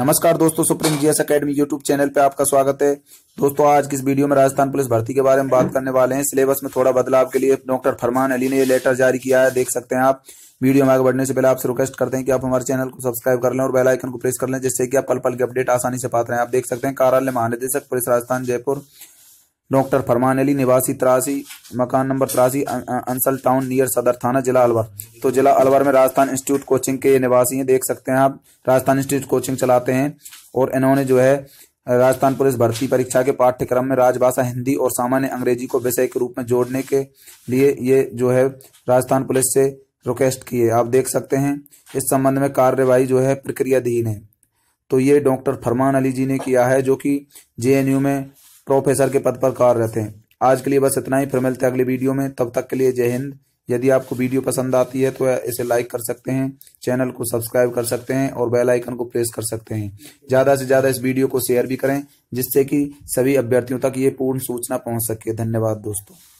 नमस्कार दोस्तों supreme GS academy YouTube channel पे आपका स्वागत है दोस्तों आज किस वीडियो में राजस्थान पुलिस भर्ती के बारे में बात करने वाले हैं सिलेबस में थोड़ा बदलाव के लिए डॉक्टर फरमान अली ने ये लेटर जारी किया है देख सकते हैं आप वीडियो में आगे बढ़ने से पहले आपसे रिक्वेस्ट करते हैं कि आप हमारे चैनल को सब्सक्राइब कर लें और बेलाइकन को प्रेस कर लें जिससे कि आप पल पल की अपडेट आसानी से पा रहे हैं आप देख सकते हैं कार्यालय महानिदेशक पुलिस राजस्थान जयपुर डॉक्टर फरमान अली निवासी तिरासी मकान नंबर तिरासी अं, अं, अंसल टाउन नियर सदर थाना जिला अलवर तो जिला अलवर में राजस्थान इंस्टीट्यूट कोचिंग के निवासी हैं देख सकते हैं आप राजस्थान इंस्टीट्यूट कोचिंग चलाते हैं और इन्होंने जो है राजस्थान पुलिस भर्ती परीक्षा के पाठ्यक्रम में राजभाषा हिंदी और सामान्य अंग्रेजी को विषय के रूप में जोड़ने के लिए ये जो है राजस्थान पुलिस से रिक्वेस्ट की है आप देख सकते हैं इस संबंध में कार्यवाही जो है प्रक्रियाधीन है तो ये डॉक्टर फरमान अली जी ने किया है जो कि जेएनयू में प्रोफेसर के पद पर कार्यरत हैं आज के लिए बस इतना ही फिर मिलते हैं अगले वीडियो में तब तक के लिए जय हिंद यदि आपको वीडियो पसंद आती है तो इसे लाइक कर सकते हैं चैनल को सब्सक्राइब कर सकते हैं और बेल आइकन को प्रेस कर सकते हैं ज़्यादा से ज़्यादा इस वीडियो को शेयर भी करें जिससे कि सभी अभ्यर्थियों तक ये पूर्ण सूचना पहुंच सके धन्यवाद दोस्तों